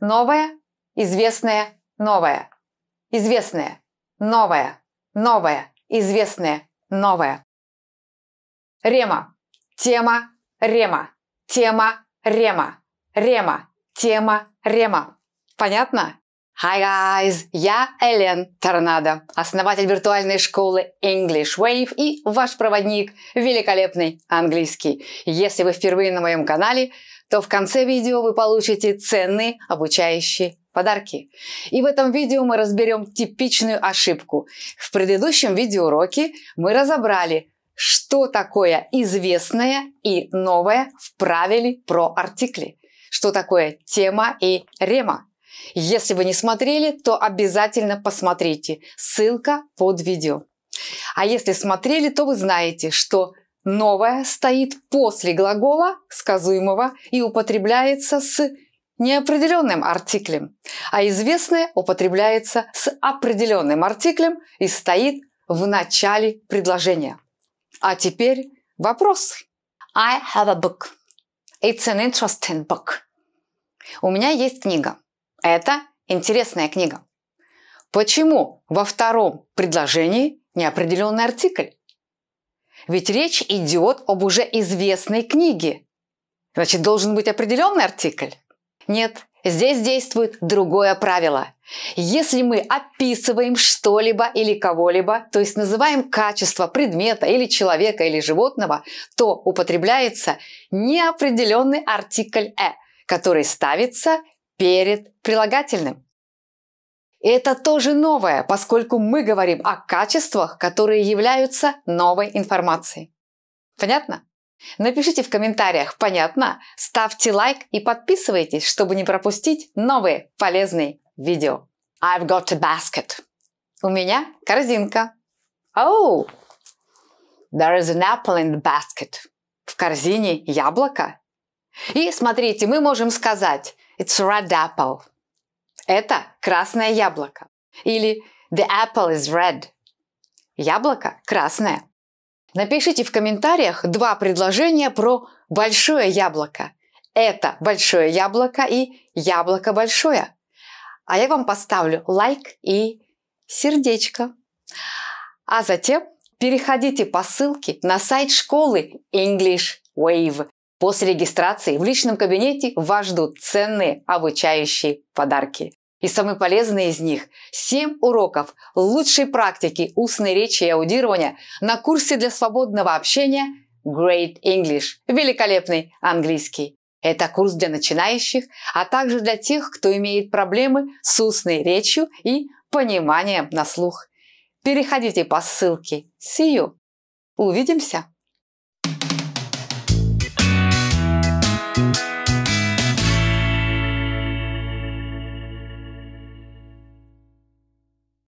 Новое, известное, новое. Известное, новое, новое, известное, новое. Рема. Тема, рема. Тема, рема. Рема. Тема, рема. Понятно? Hi guys, я Элен Торнадо, основатель виртуальной школы English Wave и ваш проводник, великолепный английский. Если вы впервые на моем канале, то в конце видео вы получите ценные обучающие подарки. И в этом видео мы разберем типичную ошибку. В предыдущем видеоуроке мы разобрали, что такое известное и новое в правиле про артикли, что такое тема и рема. Если вы не смотрели, то обязательно посмотрите. Ссылка под видео. А если смотрели, то вы знаете, что Новое стоит после глагола сказуемого и употребляется с неопределенным артиклем, а известное употребляется с определенным артиклем и стоит в начале предложения. А теперь вопрос. I have a book. It's an interesting book. У меня есть книга. Это интересная книга. Почему во втором предложении неопределенный артикль? Ведь речь идет об уже известной книге. Значит, должен быть определенный артикль? Нет, здесь действует другое правило. Если мы описываем что-либо или кого-либо, то есть называем качество предмета или человека или животного, то употребляется неопределенный артикль «э», который ставится перед прилагательным. И это тоже новое, поскольку мы говорим о качествах, которые являются новой информацией. Понятно? Напишите в комментариях «Понятно», ставьте лайк и подписывайтесь, чтобы не пропустить новые полезные видео. I've got a basket. У меня корзинка. Oh, there is an apple in the basket. В корзине яблоко. И смотрите, мы можем сказать It's red apple. Это красное яблоко. Или The apple is red. Яблоко красное. Напишите в комментариях два предложения про большое яблоко. Это большое яблоко и яблоко большое. А я вам поставлю лайк и сердечко. А затем переходите по ссылке на сайт школы English Wave. После регистрации в личном кабинете вас ждут ценные обучающие подарки. И самый полезный из них – 7 уроков лучшей практики устной речи и аудирования на курсе для свободного общения Great English – великолепный английский. Это курс для начинающих, а также для тех, кто имеет проблемы с устной речью и пониманием на слух. Переходите по ссылке. See you! Увидимся!